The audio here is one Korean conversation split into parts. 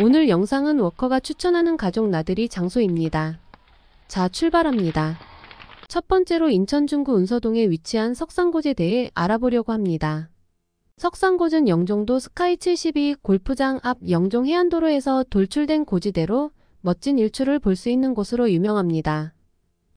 오늘 영상은 워커가 추천하는 가족 나들이 장소입니다. 자 출발합니다. 첫 번째로 인천 중구 은서동에 위치한 석상고지에 대해 알아보려고 합니다. 석산곳은 영종도 스카이 72 골프장 앞 영종 해안도로에서 돌출된 고지대로 멋진 일출을 볼 수 있는 곳으로 유명합니다.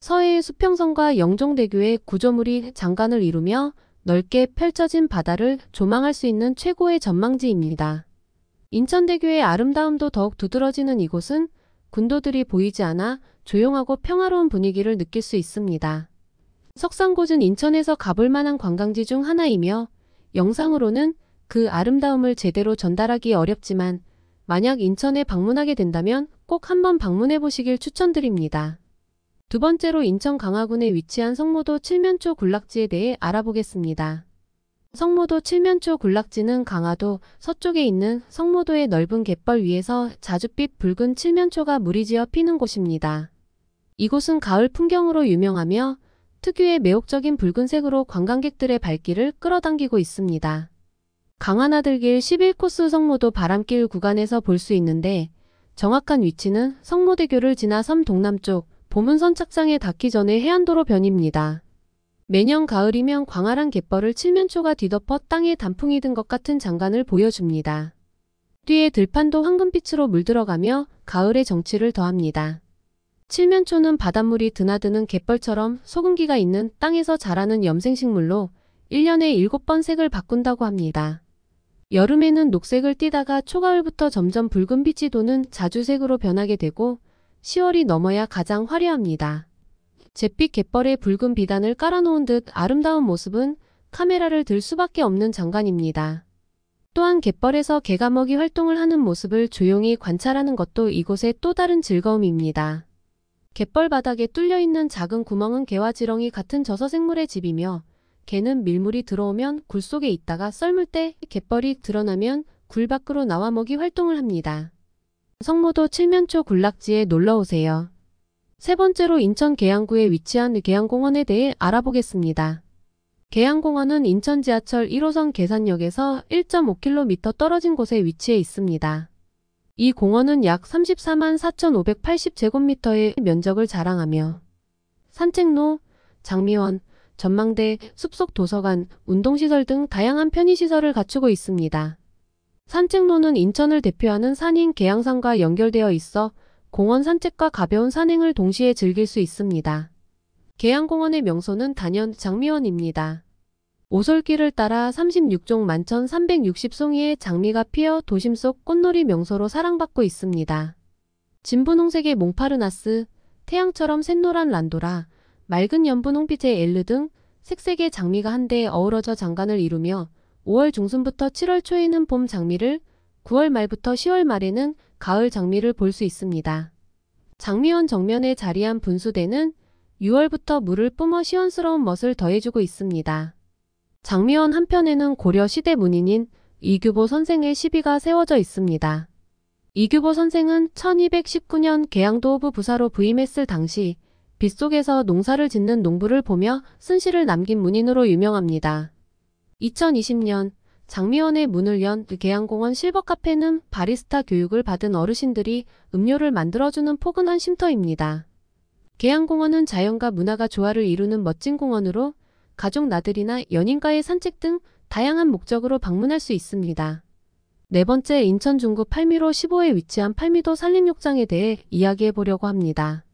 서해의 수평선과 영종대교의 구조물이 장관을 이루며 넓게 펼쳐진 바다를 조망할 수 있는 최고의 전망지입니다. 인천대교의 아름다움도 더욱 두드러지는 이곳은 군도들이 보이지 않아 조용하고 평화로운 분위기를 느낄 수 있습니다. 석상고은 인천에서 가볼 만한 관광지 중 하나이며 영상으로는 그 아름다움을 제대로 전달하기 어렵지만 만약 인천에 방문하게 된다면 꼭 한번 방문해 보시길 추천드립니다. 두 번째로 인천 강화군에 위치한 성모도 칠면초 군락지에 대해 알아보겠습니다. 성모도 칠면초 군락지는 강화도 서쪽에 있는 성모도의 넓은 갯벌 위에서 자줏빛 붉은 칠면초가 무리지어 피는 곳입니다. 이곳은 가을 풍경으로 유명하며 특유의 매혹적인 붉은색으로 관광객들의 발길을 끌어당기고 있습니다. 강화나들길 11코스 성모도 바람길 구간에서 볼 수 있는데 정확한 위치는 성모대교를 지나 섬 동남쪽 보문선 착장에 닿기 전에 해안도로 변입니다. 매년 가을이면 광활한 갯벌을 칠면초가 뒤덮어 땅에 단풍이 든 것 같은 장관을 보여줍니다. 뒤에 들판도 황금빛으로 물들어가며 가을의 정취를 더합니다. 칠면초는 바닷물이 드나드는 갯벌처럼 소금기가 있는 땅에서 자라는 염생식물로 1년에 7번 색을 바꾼다고 합니다. 여름에는 녹색을 띠다가 초가을부터 점점 붉은빛이 도는 자주색으로 변하게 되고 10월이 넘어야 가장 화려합니다. 잿빛 갯벌에 붉은 비단을 깔아놓은 듯 아름다운 모습은 카메라를 들 수밖에 없는 장관입니다. 또한 갯벌에서 개가먹이 활동을 하는 모습을 조용히 관찰하는 것도 이곳의 또 다른 즐거움입니다. 갯벌 바닥에 뚫려있는 작은 구멍은 개와 지렁이 같은 저서생물의 집이며 개는 밀물이 들어오면 굴 속에 있다가 썰물 때 갯벌이 드러나면 굴 밖으로 나와 먹이 활동을 합니다. 성모도 칠면초 군락지에 놀러오세요. 세 번째로 인천 계양구에 위치한 계양공원에 대해 알아보겠습니다. 계양공원은 인천 지하철 1호선 계산역에서 1.5km 떨어진 곳에 위치해 있습니다. 이 공원은 약 34만 4,580제곱미터의 면적을 자랑하며 산책로, 장미원, 전망대, 숲속 도서관, 운동시설 등 다양한 편의시설을 갖추고 있습니다. 산책로는 인천을 대표하는 산인 계양산과 연결되어 있어 공원 산책과 가벼운 산행을 동시에 즐길 수 있습니다. 계양공원의 명소는 단연 장미원입니다. 오솔길을 따라 36종 만천 360송이의 장미가 피어 도심 속 꽃놀이 명소로 사랑받고 있습니다. 진분홍색의 몽파르나스, 태양처럼 샛노란 란도라, 맑은 연분 홍빛의 엘르 등 색색의 장미가 한데 어우러져 장관을 이루며 5월 중순부터 7월 초에는 봄 장미를 9월 말부터 10월 말에는 가을 장미를 볼 수 있습니다. 장미원 정면에 자리한 분수대는 6월부터 물을 뿜어 시원스러운 멋을 더해주고 있습니다. 장미원 한편에는 고려 시대 문인인 이규보 선생의 시비가 세워져 있습니다. 이규보 선생은 1219년 계양도 호부 부사로 부임했을 당시 빗속에서 농사를 짓는 농부를 보며 쓴시를 남긴 문인으로 유명합니다. 2020년 장미원의 문을 연 계양공원 실버카페는 바리스타 교육을 받은 어르신들이 음료를 만들어주는 포근한 쉼터입니다. 계양공원은 자연과 문화가 조화를 이루는 멋진 공원으로 가족 나들이나 연인과의 산책 등 다양한 목적으로 방문할 수 있습니다. 네 번째 인천 중구 팔미로 15에 위치한 팔미도 산림욕장에 대해 이야기해 보려고 합니다.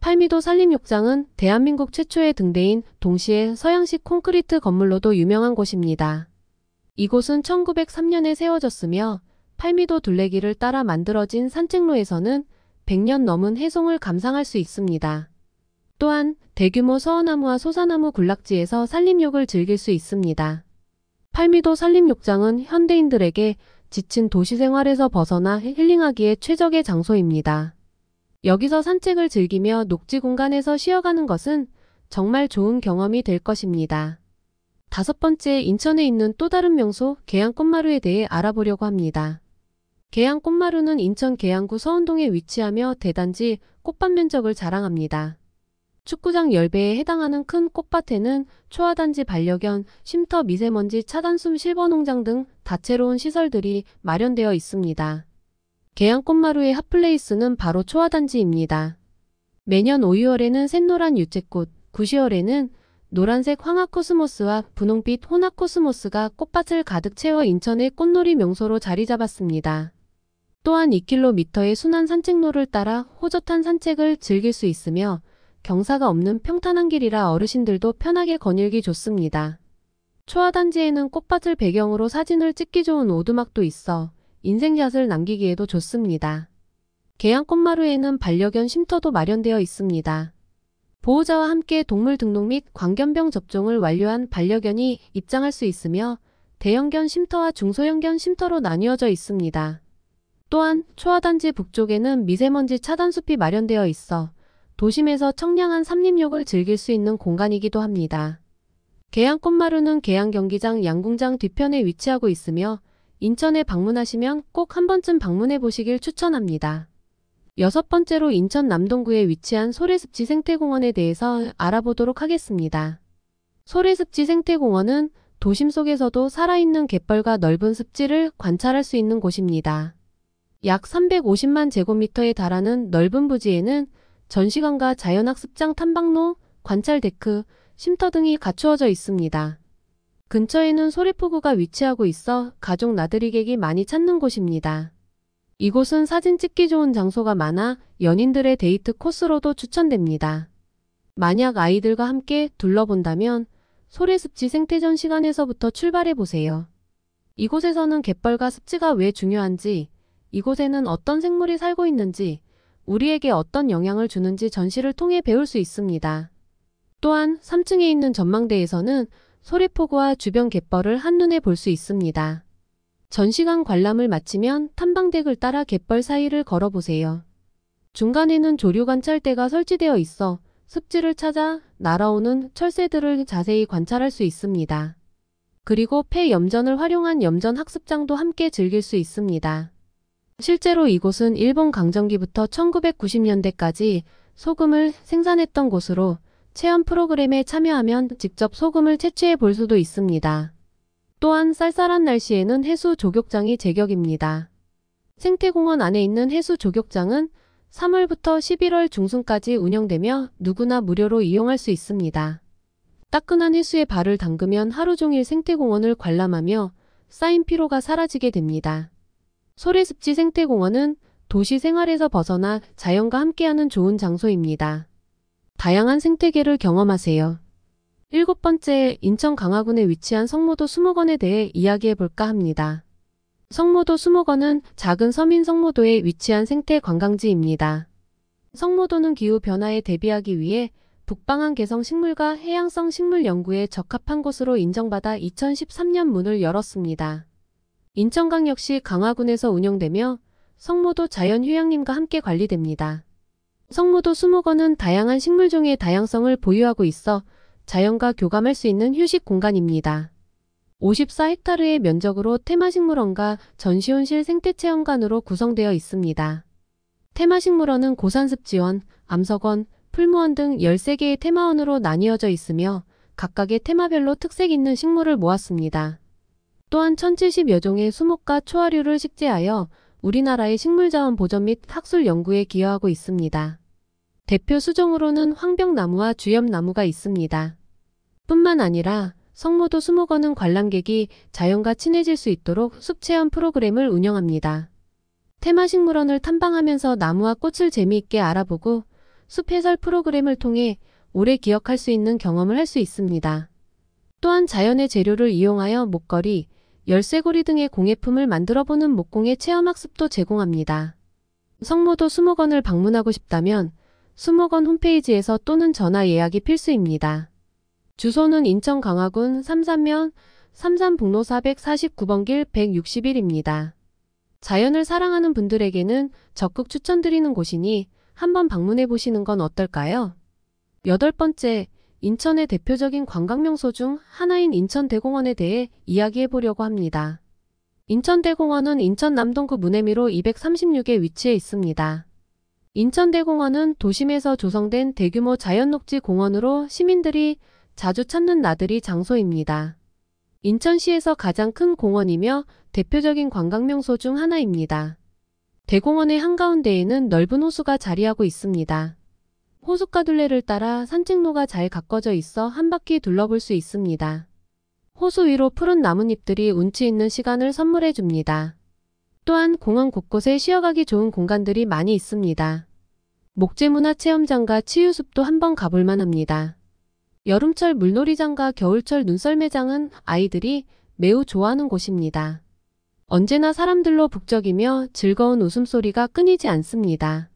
팔미도 산림욕장은 대한민국 최초의 등대인 동시에 서양식 콘크리트 건물로도 유명한 곳입니다. 이곳은 1903년에 세워졌으며 팔미도 둘레길을 따라 만들어진 산책로에서는 100년 넘은 해송을 감상할 수 있습니다. 또한 대규모 서어나무와 소사나무 군락지에서 산림욕을 즐길 수 있습니다. 팔미도 산림욕장은 현대인들에게 지친 도시 생활에서 벗어나 힐링하기에 최적의 장소입니다. 여기서 산책을 즐기며 녹지 공간에서 쉬어가는 것은 정말 좋은 경험이 될 것입니다. 다섯 번째 인천에 있는 또 다른 명소 계양 꽃마루에 대해 알아보려고 합니다. 계양 꽃마루는 인천 계양구 서운동에 위치하며 대단지 꽃밭 면적을 자랑합니다. 축구장 10배에 해당하는 큰 꽃밭에는 초화단지 반려견, 쉼터 미세먼지 차단숨 실버농장 등 다채로운 시설들이 마련되어 있습니다. 계양 꽃마루의 핫플레이스는 바로 초화단지입니다. 매년 5, 6월에는 샛노란 유채꽃, 9, 10월에는 노란색 황화코스모스와 분홍빛 호나코스모스가 꽃밭을 가득 채워 인천의 꽃놀이 명소로 자리 잡았습니다. 또한 2km의 순한 산책로를 따라 호젓한 산책을 즐길 수 있으며 경사가 없는 평탄한 길이라 어르신들도 편하게 거닐기 좋습니다. 초하단지에는 꽃밭을 배경으로 사진을 찍기 좋은 오두막도 있어 인생샷을 남기기에도 좋습니다. 계양꽃마루에는 반려견 쉼터도 마련되어 있습니다. 보호자와 함께 동물 등록 및 광견병 접종을 완료한 반려견이 입장할 수 있으며 대형견 쉼터와 중소형견 쉼터로 나뉘어져 있습니다. 또한 초하단지 북쪽에는 미세먼지 차단숲이 마련되어 있어 도심에서 청량한 삼림욕을 즐길 수 있는 공간이기도 합니다. 계양 꽃마루는 계양 경기장 양궁장 뒤편에 위치하고 있으며 인천에 방문하시면 꼭 한 번쯤 방문해 보시길 추천합니다. 여섯 번째로 인천 남동구에 위치한 소래습지 생태공원에 대해서 알아보도록 하겠습니다. 소래습지 생태공원은 도심 속에서도 살아있는 갯벌과 넓은 습지를 관찰할 수 있는 곳입니다. 약 350만 제곱미터에 달하는 넓은 부지에는 전시관과 자연학습장 탐방로, 관찰데크, 쉼터 등이 갖추어져 있습니다. 근처에는 소래포구가 위치하고 있어 가족 나들이객이 많이 찾는 곳입니다. 이곳은 사진 찍기 좋은 장소가 많아 연인들의 데이트 코스로도 추천됩니다. 만약 아이들과 함께 둘러본다면 소래습지 생태전 시간에서부터 출발해보세요. 이곳에서는 갯벌과 습지가 왜 중요한지, 이곳에는 어떤 생물이 살고 있는지, 우리에게 어떤 영향을 주는지 전시를 통해 배울 수 있습니다. 또한 3층에 있는 전망대에서는 소래포구와 주변 갯벌을 한눈에 볼 수 있습니다. 전시관 관람을 마치면 탐방덱을 따라 갯벌 사이를 걸어보세요. 중간에는 조류관 철대가 설치되어 있어 습지를 찾아 날아오는 철새들을 자세히 관찰할 수 있습니다. 그리고 폐염전을 활용한 염전 학습장도 함께 즐길 수 있습니다. 실제로 이곳은 일본 강점기부터 1990년대까지 소금을 생산했던 곳으로 체험 프로그램에 참여하면 직접 소금을 채취해 볼 수도 있습니다. 또한 쌀쌀한 날씨에는 해수 조격장이 제격입니다. 생태공원 안에 있는 해수 조격장은 3월부터 11월 중순까지 운영되며 누구나 무료로 이용할 수 있습니다. 따끈한 해수에 발을 담그면 하루 종일 생태공원을 관람하며 쌓인 피로가 사라지게 됩니다. 소래습지 생태공원은 도시 생활에서 벗어나 자연과 함께하는 좋은 장소입니다. 다양한 생태계를 경험하세요. 일곱 번째, 인천 강화군에 위치한 성모도 수목원에 대해 이야기해 볼까 합니다. 성모도 수목원은 작은 서민 성모도에 위치한 생태 관광지입니다. 성모도는 기후 변화에 대비하기 위해 북방한 개성 식물과 해양성 식물 연구에 적합한 곳으로 인정받아 2013년 문을 열었습니다. 인천강 역시 강화군에서 운영되며 성모도 자연휴양림과 함께 관리됩니다. 성모도 수목원은 다양한 식물종의 다양성을 보유하고 있어 자연과 교감할 수 있는 휴식 공간입니다. 54헥타르의 면적으로 테마식물원과 전시온실 생태체험관으로 구성되어 있습니다. 테마식물원은 고산습지원, 암석원, 풀무원 등 13개의 테마원으로 나뉘어져 있으며 각각의 테마별로 특색 있는 식물을 모았습니다. 또한 1070여 종의 수목과 초화류를 식재하여 우리나라의 식물자원 보전 및 학술 연구에 기여하고 있습니다. 대표 수종으로는 황벽나무와 주엽나무가 있습니다. 뿐만 아니라 성모도 수목원은 관람객이 자연과 친해질 수 있도록 숲체험 프로그램을 운영합니다. 테마식물원을 탐방하면서 나무와 꽃을 재미있게 알아보고 숲 해설 프로그램을 통해 오래 기억할 수 있는 경험을 할 수 있습니다. 또한 자연의 재료를 이용하여 목걸이, 열쇠고리 등의 공예품을 만들어보는 목공의 체험학습도 제공합니다. 성모도 수목원을 방문하고 싶다면 수목원 홈페이지에서 또는 전화 예약이 필수입니다. 주소는 인천 강화군 삼산면 삼산북로 449번 길 161입니다. 자연을 사랑하는 분들에게는 적극 추천드리는 곳이니 한번 방문해 보시는 건 어떨까요? 여덟 번째, 인천의 대표적인 관광명소 중 하나인 인천대공원에 대해 이야기해 보려고 합니다. 인천대공원은 인천 남동구 문해미로 236에 위치해 있습니다. 인천대공원은 도심에서 조성된 대규모 자연녹지 공원으로 시민들이 자주 찾는 나들이 장소입니다. 인천시에서 가장 큰 공원이며 대표적인 관광명소 중 하나입니다. 대공원의 한가운데에는 넓은 호수가 자리하고 있습니다. 호숫가둘레를 따라 산책로가 잘 가꿔져 있어 한 바퀴 둘러볼 수 있습니다. 호수 위로 푸른 나뭇잎들이 운치 있는 시간을 선물해 줍니다. 또한 공원 곳곳에 쉬어가기 좋은 공간들이 많이 있습니다. 목재문화체험장과 치유숲도 한번 가볼만 합니다. 여름철 물놀이장과 겨울철 눈썰매장은 아이들이 매우 좋아하는 곳입니다. 언제나 사람들로 북적이며 즐거운 웃음소리가 끊이지 않습니다.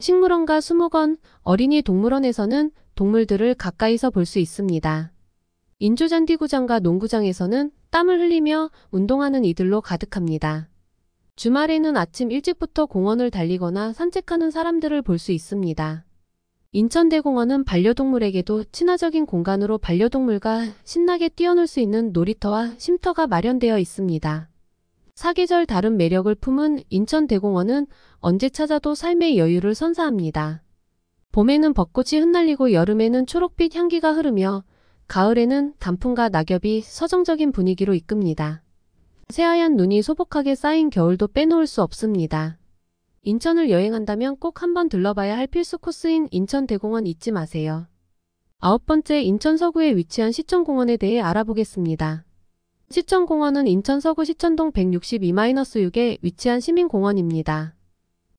식물원과 수목원, 어린이 동물원에서는 동물들을 가까이서 볼 수 있습니다. 인조잔디구장과 농구장에서는 땀을 흘리며 운동하는 이들로 가득합니다. 주말에는 아침 일찍부터 공원을 달리거나 산책하는 사람들을 볼 수 있습니다. 인천대공원은 반려동물에게도 친화적인 공간으로 반려동물과 신나게 뛰어놀 수 있는 놀이터와 쉼터가 마련되어 있습니다. 사계절 다른 매력을 품은 인천대공원은 언제 찾아도 삶의 여유를 선사합니다. 봄에는 벚꽃이 흩날리고 여름에는 초록빛 향기가 흐르며 가을에는 단풍과 낙엽이 서정적인 분위기로 이끕니다. 새하얀 눈이 소복하게 쌓인 겨울도 빼놓을 수 없습니다. 인천을 여행한다면 꼭 한번 들러봐야 할 필수 코스인 인천대공원 잊지 마세요. 아홉 번째 인천 서구에 위치한 시천공원에 대해 알아보겠습니다. 시천공원은 인천 서구 시천동 162-6에 위치한 시민공원입니다.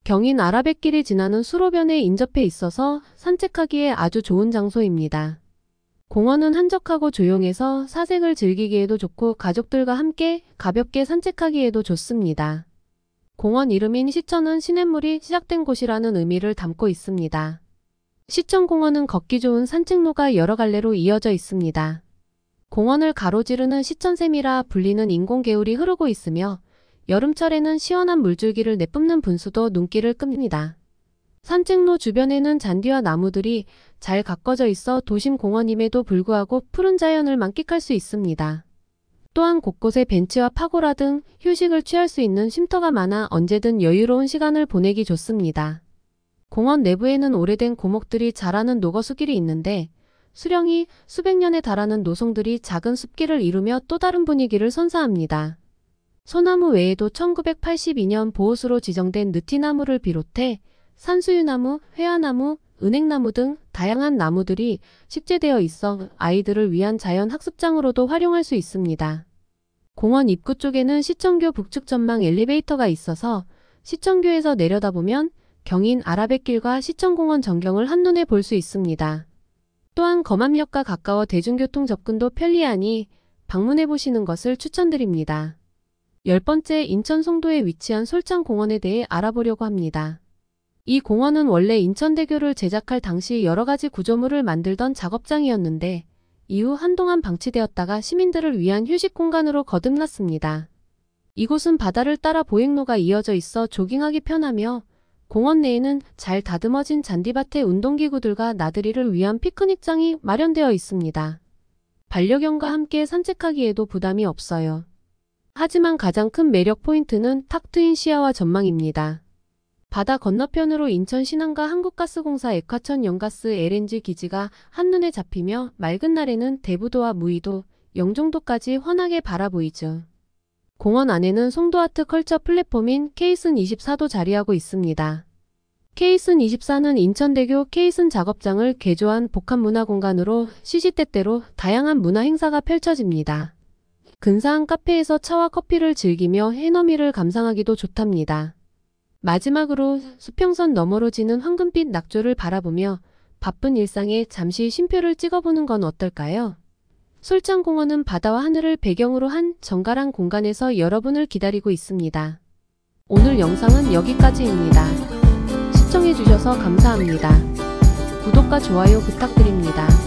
경인 아라뱃길이 지나는 수로변에 인접해 있어서 산책하기에 아주 좋은 장소입니다. 공원은 한적하고 조용해서 사색을 즐기기에도 좋고 가족들과 함께 가볍게 산책하기에도 좋습니다. 공원 이름인 시천은 시냇물이 시작된 곳이라는 의미를 담고 있습니다. 시천공원은 걷기 좋은 산책로가 여러 갈래로 이어져 있습니다. 공원을 가로지르는 시천샘이라 불리는 인공개울이 흐르고 있으며 여름철에는 시원한 물줄기를 내뿜는 분수도 눈길을 끕니다. 산책로 주변에는 잔디와 나무들이 잘 가꿔져 있어 도심 공원임에도 불구하고 푸른 자연을 만끽할 수 있습니다. 또한 곳곳에 벤치와 파고라 등 휴식을 취할 수 있는 쉼터가 많아 언제든 여유로운 시간을 보내기 좋습니다. 공원 내부에는 오래된 고목들이 자라는 녹거수길이 있는데 수령이 수백 년에 달하는 노송들이 작은 숲길을 이루며 또 다른 분위기를 선사합니다. 소나무 외에도 1982년 보호수로 지정된 느티나무를 비롯해 산수유나무, 회화나무, 은행나무 등 다양한 나무들이 식재되어 있어 아이들을 위한 자연 학습장으로도 활용할 수 있습니다. 공원 입구 쪽에는 시청교 북측 전망 엘리베이터가 있어서 시청교에서 내려다보면 경인 아라뱃길과 시청공원 전경을 한눈에 볼 수 있습니다. 또한 검암역과 가까워 대중교통 접근도 편리하니 방문해 보시는 것을 추천드립니다. 열 번째 인천 송도에 위치한 솔창공원에 대해 알아보려고 합니다. 이 공원은 원래 인천대교를 제작할 당시 여러가지 구조물을 만들던 작업장이었는데 이후 한동안 방치되었다가 시민들을 위한 휴식 공간으로 거듭났습니다. 이곳은 바다를 따라 보행로가 이어져 있어 조깅하기 편하며 공원 내에는 잘 다듬어진 잔디밭에 운동기구들과 나들이를 위한 피크닉장이 마련되어 있습니다. 반려견과 함께 산책하기에도 부담이 없어요. 하지만 가장 큰 매력 포인트는 탁 트인 시야와 전망입니다. 바다 건너편으로 인천 신안과 한국가스공사 에콰천 연가스 LNG 기지가 한눈에 잡히며 맑은 날에는 대부도와 무의도, 영종도까지 환하게 바라보이죠. 공원 안에는 송도아트 컬처 플랫폼인 케이슨 24도 자리하고 있습니다. 케이슨 24는 인천대교 케이슨 작업장을 개조한 복합문화공간으로 시시때때로 다양한 문화 행사가 펼쳐집니다. 근사한 카페에서 차와 커피를 즐기며 해너미를 감상하기도 좋답니다. 마지막으로 수평선 너머로 지는 황금빛 낙조를 바라보며 바쁜 일상에 잠시 쉼표를 찍어보는 건 어떨까요? 솔창공원은 바다와 하늘을 배경으로 한 정갈한 공간에서 여러분을 기다리고 있습니다. 오늘 영상은 여기까지입니다. 시청해주셔서 감사합니다. 구독과 좋아요 부탁드립니다.